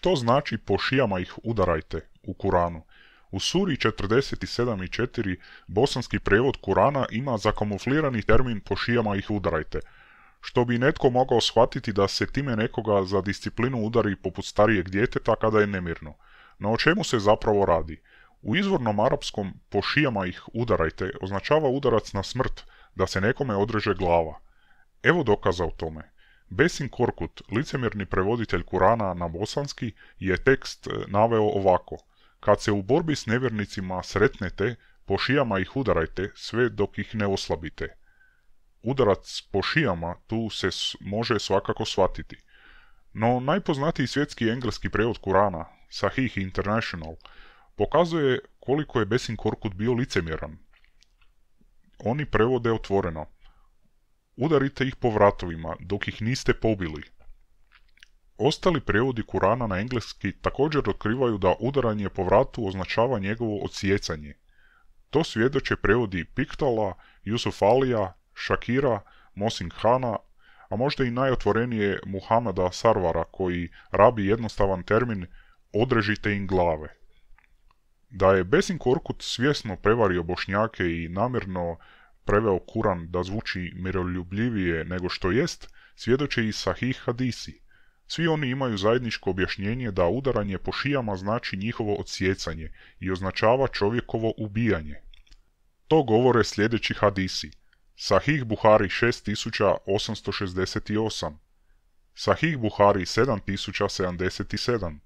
Što znači po šijama ih udarajte u Kuranu? U suri 47 i 4 bosanski prevod Kurana ima zakamuflirani termin po šijama ih udarajte, što bi netko mogao shvatiti da se time nekoga za disciplinu udari poput starijeg djeteta kada je nemirno. No o čemu se zapravo radi? U izvornom arapskom po šijama ih udarajte označava udarac na smrt, da se nekome odreže glava. Evo dokaza o tome. Besin Korkut, licemjerni prevoditelj Kurana na bosanski, je tekst e, naveo ovako. Kad se u borbi s nevjernicima sretnete, po šijama ih udarajte sve dok ih ne oslabite. Udarac po šijama tu se može svakako shvatiti. No najpoznatiji svjetski engleski prevod Kurana, Sahih International, pokazuje koliko je Besin Korkut bio licemjeran. Oni prevode otvoreno. Udarite ih po vratovima dok ih niste pobili. Ostali prijevodi Kurana na engleski također otkrivaju da udaranje po vratu označava njegovo odsjecanje. To svjedoče prevodi Piktala, Alija, Shakira, Mosin Hana, a možda i najotvorenije Muhamada Sarvara koji rabi jednostavan termin odrežite im glave. Da je Besin Korkut svjesno prevario bošnjake i namjerno preveo Kuran da zvuči miroljubljivije nego što jest, svjedoče i sahih hadisi. Svi oni imaju zajedničko objašnjenje da udaranje po šijama znači njihovo odsjecanje i označava čovjekovo ubijanje. To govore sljedeći hadisi. Sahih Buhari 6868 Sahih Buhari 7077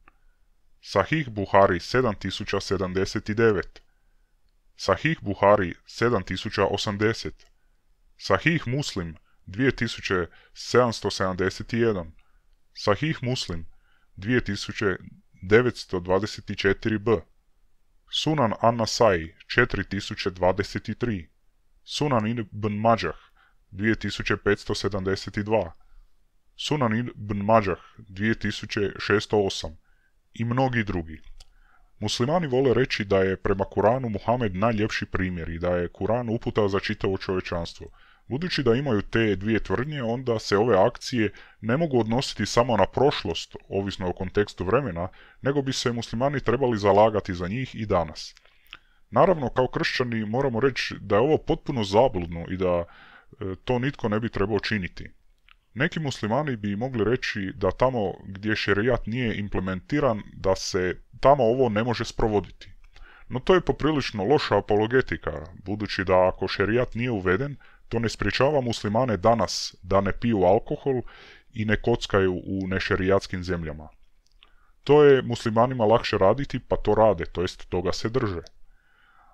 Sahih Buhari 7079 Sahih Buhari 7080. Sahih Muslim 2771. Sahih Muslim 2924b. Sunan An-Nasai 4023. Sunan ibn Majah 2572. Sunan ibn Majah 2608 i mnogi drugi. Muslimani vole reći da je prema Kuranu Muhammed najljepši primjer i da je Kuran uputa za čitavo čovječanstvo. Budući da imaju te dvije tvrdnje, onda se ove akcije ne mogu odnositi samo na prošlost, ovisno o kontekstu vremena, nego bi se muslimani trebali zalagati za njih i danas. Naravno, kao kršćani moramo reći da je ovo potpuno zabludno i da e, to nitko ne bi trebao činiti. Neki muslimani bi mogli reći da tamo gdje šerijat nije implementiran, da se tamo ovo ne može sprovoditi. No to je poprilično loša apologetika, budući da ako šerijat nije uveden, to ne spriječava muslimane danas da ne piju alkohol i ne kockaju u nešerijatskim zemljama. To je muslimanima lakše raditi, pa to rade, to jest toga se drže.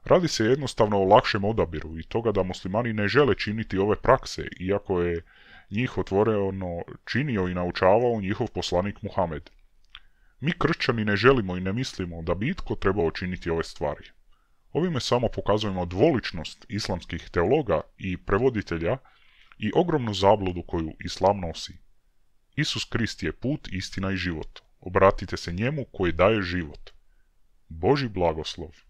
Radi se jednostavno o lakšem odabiru i toga da muslimani ne žele činiti ove prakse, iako je njih otvoreno činio i naučavao njihov poslanik Muhammed. Mi kršćani ne želimo i ne mislimo da bi itko trebao činiti ove stvari. Ovime samo pokazujemo dvoličnost islamskih teologa i prevoditelja i ogromnu zabludu koju islam nosi. Isus Krist je put, istina i život. Obratite se njemu koji daje život. Boži blagoslov.